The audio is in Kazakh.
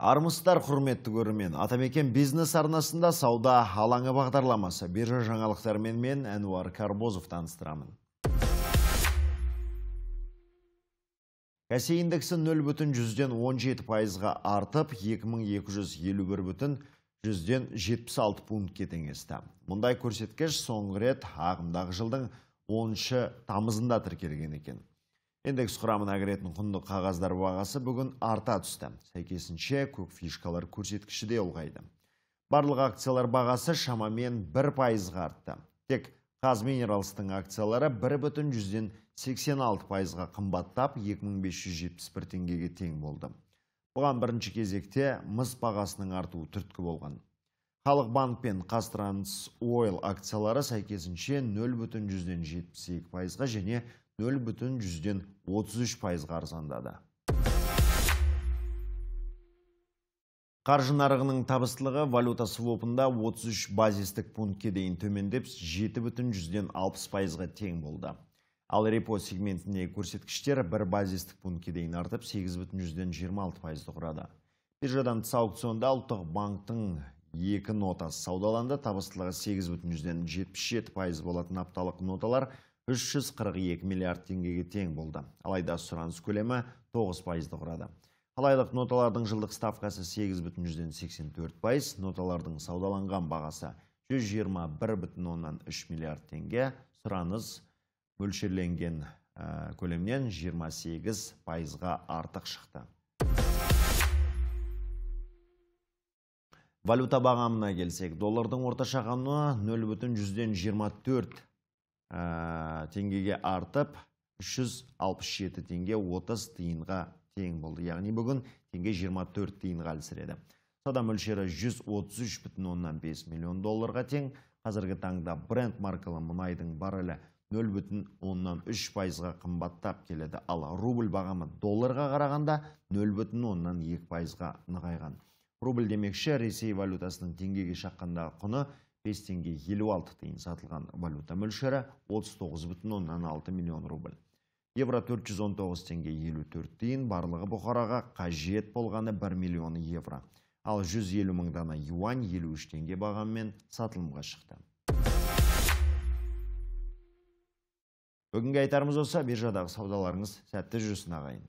Армыстар құрметті көрімен, Атамекен бизнес арнасында сауда алаңы бағдарламасы биржа жаңалықтарымен мен Әнуар Карбозов таныстырамын. Кәсе индексі 0 бүтін жүзден 17 пайызға артып, 2251 бүтін жүзден 76 пунктке теңесті. Мұндай көрсеткіш соңғы рет ағымдағы жылдың 10 тамызында тіркелген екен. Индекс құрамына кіретін құнды қағаздар бағасы бүгін арта түсті. Сәйкесінше көк фишкалар көрсеткіші де ұлғайды. Барлық акциялар бағасы шамамен 1 пайызға артты. Тек қаз акциялары 1 бүтін жүзден 86 пайызға қымбаттап 2571 теңгеге тең болды. Бұған бірінші кезекте мыс бағасының артуы түрткі болған халық банк пен қазтранс ойл акциялары сәйкесінше нөл бүтін жүзден жетпіс пайызға және нөл бүтін жүзден отыз үш пайызға арзандады қаржы нарығының табыстылығы валюта свопында 33 базистік пунктке дейін төмендеп 7 бүтін жүзден алпыс пайызға тең болды ал репо сегментіне көрсеткіштер бір базистік пунктке дейін артып 8 бүтін жүзден жиырма алты пайызды құрады биржадан тыс аукционда ұлттық банктың екі нота саудаланды табыстылығы жеті пайыз болатын апталық ноталар 342 миллиард теңгеге тең болды алайда сұраныс көлемі 9 пайызды құрады алайлық ноталардың жылдық ставкасы төрт пайыз ноталардың саудаланған бағасы үш миллиард теңге сұраныс мөлшерленген э, көлемнен 28 пайызға артық шықты Валюта бағамына келсек, доллардың орташа құны төрт ә, теңгеге артып, 367 теңге 30 тиынға тең болды. Яғни бүгін теңге 24 тиынға әлсіреді. Сауда мөлшері 133,5 миллион долларға тең. Қазіргі таңда бренд маркалы мұнайдың баррелі үш пайызға қымбаттап келеді. Ал рубль бағамы долларға қарағанда нөл бүтін екі пайызға нығайған рубль демекші ресей валютасының теңгеге шаққандағы құны 5 теңге 56 тиын сатылған валюта мөлшері 39,6 миллион рубль евро 419 теңге 54 тиын барлығы бұқараға қажет болғаны 1 миллион евро ал 150 мың дана юань 53 теңге бағаммен сатылымға шықты Бүгінгі айтарымыз осы биржадағы саудаларыңыз сәтті жүрсін ағайын.